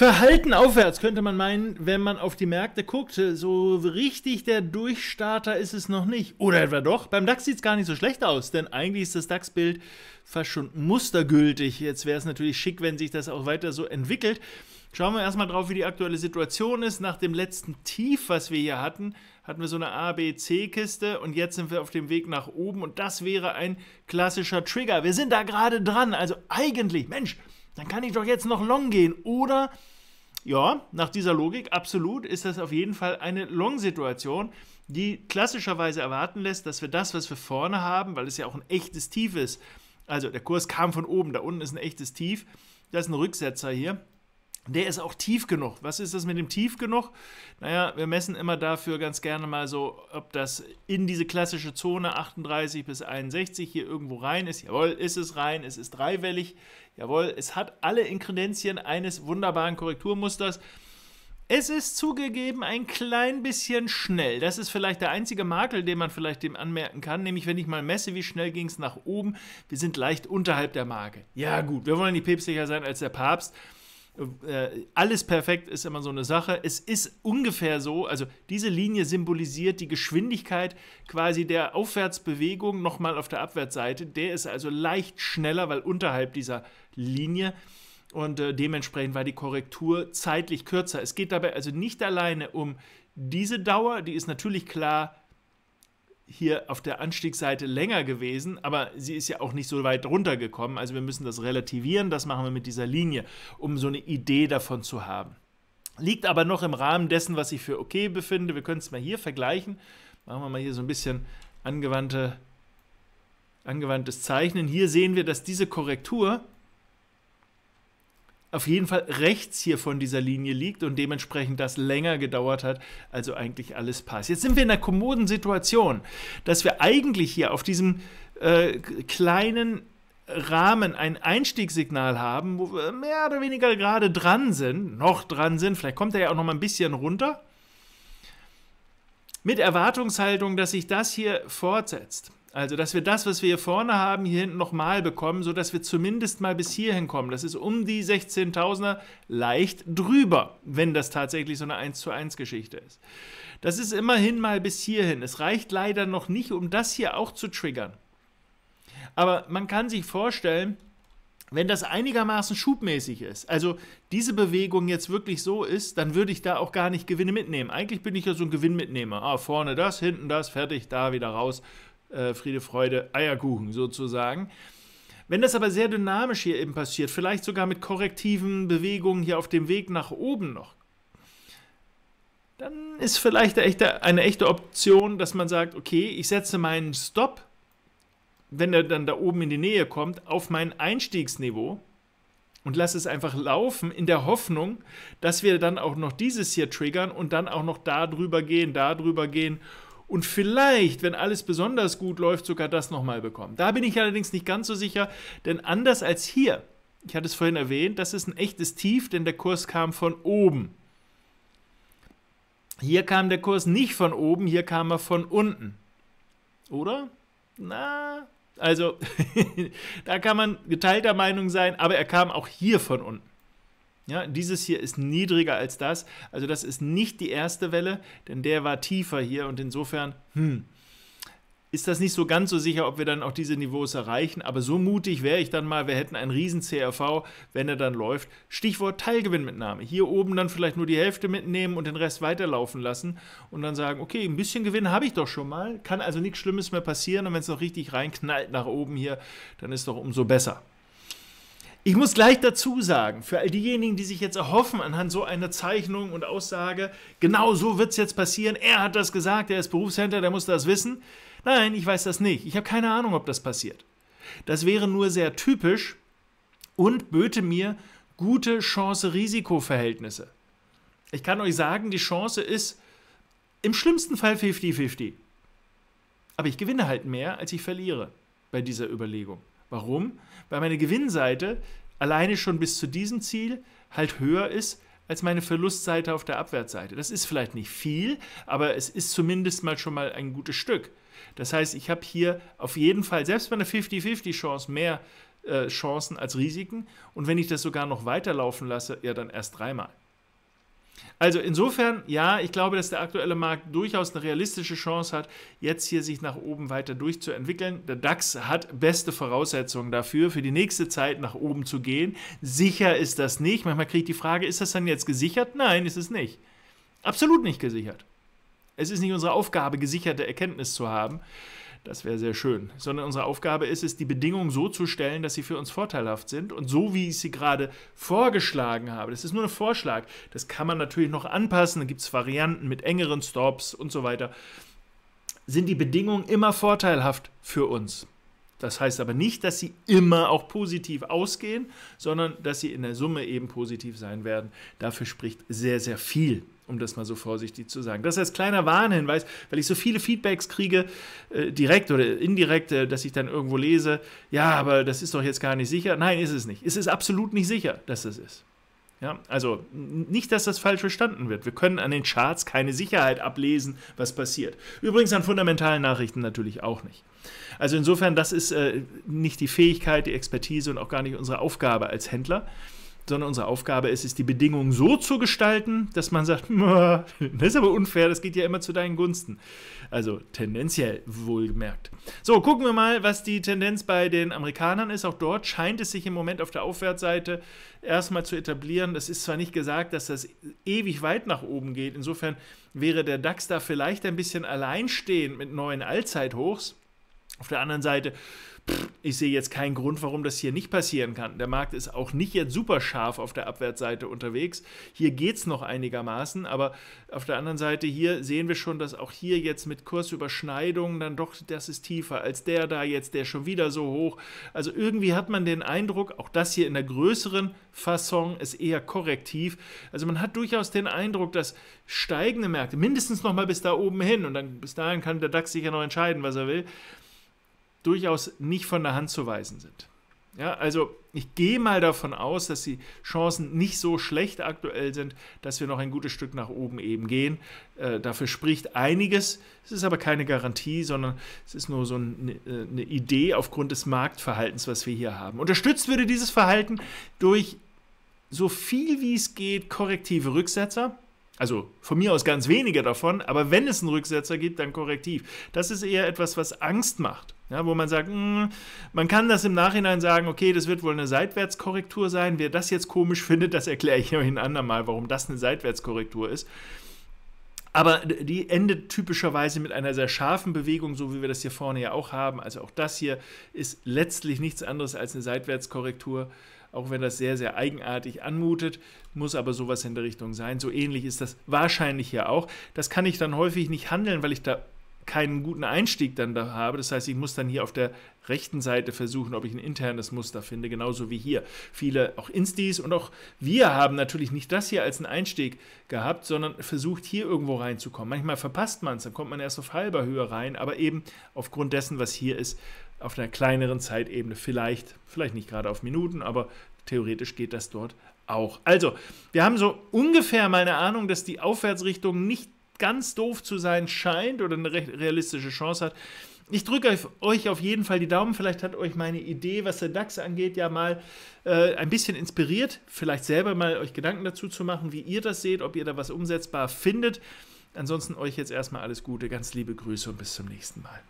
Verhalten aufwärts könnte man meinen, wenn man auf die Märkte guckt. So richtig der Durchstarter ist es noch nicht. Oder etwa doch? Beim DAX sieht es gar nicht so schlecht aus, denn eigentlich ist das DAX-Bild fast schon mustergültig. Jetzt wäre es natürlich schick, wenn sich das auch weiter so entwickelt. Schauen wir erstmal drauf, wie die aktuelle Situation ist. Nach dem letzten Tief, was wir hier hatten, hatten wir so eine ABC-Kiste und jetzt sind wir auf dem Weg nach oben und das wäre ein klassischer Trigger. Wir sind da gerade dran. Also eigentlich, Mensch, dann kann ich doch jetzt noch long gehen. Oder, ja, nach dieser Logik, absolut, ist das auf jeden Fall eine Long-Situation, die klassischerweise erwarten lässt, dass wir das, was wir vorne haben, weil es ja auch ein echtes Tief ist, also der Kurs kam von oben, da unten ist ein echtes Tief, das ist ein Rücksetzer hier, der ist auch tief genug. Was ist das mit dem tief genug? Naja, wir messen immer dafür ganz gerne mal so, ob das in diese klassische Zone 38 bis 61 hier irgendwo rein ist. Jawohl, ist es rein, es ist dreiwellig. Jawohl, es hat alle Inkredenzien eines wunderbaren Korrekturmusters. Es ist zugegeben ein klein bisschen schnell. Das ist vielleicht der einzige Makel, den man vielleicht dem anmerken kann. Nämlich, wenn ich mal messe, wie schnell ging es nach oben. Wir sind leicht unterhalb der Marke. Ja gut, wir wollen nicht päpstlicher sein als der Papst. Äh, alles perfekt ist immer so eine Sache. Es ist ungefähr so, also diese Linie symbolisiert die Geschwindigkeit quasi der Aufwärtsbewegung nochmal auf der Abwärtsseite. Der ist also leicht schneller, weil unterhalb dieser Linie und äh, dementsprechend war die Korrektur zeitlich kürzer. Es geht dabei also nicht alleine um diese Dauer, die ist natürlich klar hier auf der Anstiegsseite länger gewesen, aber sie ist ja auch nicht so weit runtergekommen. Also wir müssen das relativieren, das machen wir mit dieser Linie, um so eine Idee davon zu haben. Liegt aber noch im Rahmen dessen, was ich für okay befinde. Wir können es mal hier vergleichen. Machen wir mal hier so ein bisschen angewandte, angewandtes Zeichnen. Hier sehen wir, dass diese Korrektur auf jeden Fall rechts hier von dieser Linie liegt und dementsprechend das länger gedauert hat. Also eigentlich alles passt. Jetzt sind wir in der kommoden Situation, dass wir eigentlich hier auf diesem äh, kleinen Rahmen ein Einstiegssignal haben, wo wir mehr oder weniger gerade dran sind, noch dran sind. Vielleicht kommt er ja auch noch mal ein bisschen runter. Mit Erwartungshaltung, dass sich das hier fortsetzt. Also, dass wir das, was wir hier vorne haben, hier hinten nochmal bekommen, sodass wir zumindest mal bis hierhin kommen. Das ist um die 16.000er leicht drüber, wenn das tatsächlich so eine 1 zu 1 Geschichte ist. Das ist immerhin mal bis hierhin. Es reicht leider noch nicht, um das hier auch zu triggern. Aber man kann sich vorstellen, wenn das einigermaßen schubmäßig ist, also diese Bewegung jetzt wirklich so ist, dann würde ich da auch gar nicht Gewinne mitnehmen. Eigentlich bin ich ja so ein Gewinnmitnehmer. Ah, vorne das, hinten das, fertig, da wieder raus äh, Friede, Freude, Eierkuchen sozusagen. Wenn das aber sehr dynamisch hier eben passiert, vielleicht sogar mit korrektiven Bewegungen hier auf dem Weg nach oben noch, dann ist vielleicht eine echte, Option, dass man sagt, okay, ich setze meinen Stop, wenn er dann da oben in die Nähe kommt, auf mein Einstiegsniveau und lasse es einfach laufen in der Hoffnung, dass wir dann auch noch dieses hier triggern und dann auch noch da drüber gehen, da drüber gehen und vielleicht, wenn alles besonders gut läuft, sogar das nochmal bekommen. Da bin ich allerdings nicht ganz so sicher, denn anders als hier, ich hatte es vorhin erwähnt, das ist ein echtes Tief, denn der Kurs kam von oben. Hier kam der Kurs nicht von oben, hier kam er von unten. Oder? Na, also da kann man geteilter Meinung sein, aber er kam auch hier von unten. Ja, dieses hier ist niedriger als das. Also das ist nicht die erste Welle, denn der war tiefer hier und insofern, hm, ist das nicht so ganz so sicher, ob wir dann auch diese Niveaus erreichen. Aber so mutig wäre ich dann mal, wir hätten einen riesen CRV, wenn er dann läuft. Stichwort Teilgewinnmitnahme. Hier oben dann vielleicht nur die Hälfte mitnehmen und den Rest weiterlaufen lassen und dann sagen, okay, ein bisschen Gewinn habe ich doch schon mal, kann also nichts Schlimmes mehr passieren und wenn es noch richtig reinknallt nach oben hier, dann ist doch umso besser. Ich muss gleich dazu sagen, für all diejenigen, die sich jetzt erhoffen, anhand so einer Zeichnung und Aussage, genau so wird es jetzt passieren, er hat das gesagt, er ist Berufshändler, der muss das wissen. Nein, ich weiß das nicht. Ich habe keine Ahnung, ob das passiert. Das wäre nur sehr typisch und böte mir gute Chance-Risiko-Verhältnisse. Ich kann euch sagen, die Chance ist im schlimmsten Fall 50-50. Aber ich gewinne halt mehr, als ich verliere bei dieser Überlegung. Warum? Weil meine Gewinnseite alleine schon bis zu diesem Ziel halt höher ist als meine Verlustseite auf der Abwärtsseite. Das ist vielleicht nicht viel, aber es ist zumindest mal schon mal ein gutes Stück. Das heißt, ich habe hier auf jeden Fall, selbst bei einer 50-50-Chance, mehr äh, Chancen als Risiken. Und wenn ich das sogar noch weiterlaufen lasse, ja dann erst dreimal. Also insofern, ja, ich glaube, dass der aktuelle Markt durchaus eine realistische Chance hat, jetzt hier sich nach oben weiter durchzuentwickeln. Der DAX hat beste Voraussetzungen dafür, für die nächste Zeit nach oben zu gehen. Sicher ist das nicht. Manchmal kriege ich die Frage, ist das dann jetzt gesichert? Nein, ist es nicht. Absolut nicht gesichert. Es ist nicht unsere Aufgabe, gesicherte Erkenntnis zu haben. Das wäre sehr schön. Sondern unsere Aufgabe ist es, die Bedingungen so zu stellen, dass sie für uns vorteilhaft sind. Und so wie ich sie gerade vorgeschlagen habe, das ist nur ein Vorschlag, das kann man natürlich noch anpassen. Da gibt es Varianten mit engeren Stops und so weiter. Sind die Bedingungen immer vorteilhaft für uns? Das heißt aber nicht, dass sie immer auch positiv ausgehen, sondern dass sie in der Summe eben positiv sein werden. Dafür spricht sehr, sehr viel um das mal so vorsichtig zu sagen. Das als kleiner Warnhinweis, weil ich so viele Feedbacks kriege, äh, direkt oder indirekt, äh, dass ich dann irgendwo lese, ja, aber das ist doch jetzt gar nicht sicher. Nein, ist es nicht. Es ist absolut nicht sicher, dass es ist. Ja, also nicht, dass das falsch verstanden wird. Wir können an den Charts keine Sicherheit ablesen, was passiert. Übrigens an fundamentalen Nachrichten natürlich auch nicht. Also insofern, das ist äh, nicht die Fähigkeit, die Expertise und auch gar nicht unsere Aufgabe als Händler sondern unsere Aufgabe ist es, die Bedingungen so zu gestalten, dass man sagt, das ist aber unfair, das geht ja immer zu deinen Gunsten. Also tendenziell wohlgemerkt. So, gucken wir mal, was die Tendenz bei den Amerikanern ist. Auch dort scheint es sich im Moment auf der Aufwärtsseite erstmal zu etablieren. Das ist zwar nicht gesagt, dass das ewig weit nach oben geht. Insofern wäre der DAX da vielleicht ein bisschen alleinstehend mit neuen Allzeithochs. Auf der anderen Seite pff, ich sehe jetzt keinen Grund, warum das hier nicht passieren kann. Der Markt ist auch nicht jetzt super scharf auf der Abwärtsseite unterwegs. Hier geht es noch einigermaßen, aber auf der anderen Seite hier sehen wir schon, dass auch hier jetzt mit Kursüberschneidungen dann doch, das ist tiefer als der da jetzt, der schon wieder so hoch. Also irgendwie hat man den Eindruck, auch das hier in der größeren Fasson ist eher korrektiv. Also man hat durchaus den Eindruck, dass steigende Märkte mindestens nochmal bis da oben hin und dann bis dahin kann der DAX sich ja noch entscheiden, was er will durchaus nicht von der Hand zu weisen sind. Ja, also ich gehe mal davon aus, dass die Chancen nicht so schlecht aktuell sind, dass wir noch ein gutes Stück nach oben eben gehen. Äh, dafür spricht einiges. Es ist aber keine Garantie, sondern es ist nur so ein, ne, äh, eine Idee aufgrund des Marktverhaltens, was wir hier haben. Unterstützt würde dieses Verhalten durch so viel wie es geht korrektive Rücksetzer. Also von mir aus ganz wenige davon, aber wenn es einen Rücksetzer gibt, dann korrektiv. Das ist eher etwas, was Angst macht. Ja, wo man sagt, mh, hm, man kann das im Nachhinein sagen, okay, das wird wohl eine Seitwärtskorrektur sein. Wer das jetzt komisch findet, das erkläre ich euch ein andermal, warum das eine Seitwärtskorrektur ist. Aber die endet typischerweise mit einer sehr scharfen Bewegung, so wie wir das hier vorne ja auch haben. Also auch das hier ist letztlich nichts anderes als eine Seitwärtskorrektur, auch wenn das sehr, sehr eigenartig anmutet, muss aber sowas in der Richtung sein. So ähnlich ist das wahrscheinlich hier auch. Das kann ich dann häufig nicht handeln, weil ich da keinen guten Einstieg dann da habe. Das heißt, ich muss dann hier auf der rechten Seite versuchen, ob ich ein internes Muster finde, genauso wie hier. Viele auch Instis und auch wir haben natürlich nicht das hier als einen Einstieg gehabt, sondern versucht hier irgendwo reinzukommen. Manchmal verpasst man es, dann kommt man erst auf halber Höhe rein, aber eben aufgrund dessen, was hier ist, auf einer kleineren Zeitebene vielleicht, vielleicht nicht gerade auf Minuten, aber theoretisch geht das dort auch. Also, wir haben so ungefähr mal eine Ahnung, dass die Aufwärtsrichtung nicht ganz doof zu sein scheint oder eine realistische Chance hat. Ich drücke euch auf jeden Fall die Daumen. Vielleicht hat euch meine Idee, was der DAX angeht, ja mal äh, ein bisschen inspiriert. Vielleicht selber mal euch Gedanken dazu zu machen, wie ihr das seht, ob ihr da was umsetzbar findet. Ansonsten euch jetzt erstmal alles Gute, ganz liebe Grüße und bis zum nächsten Mal.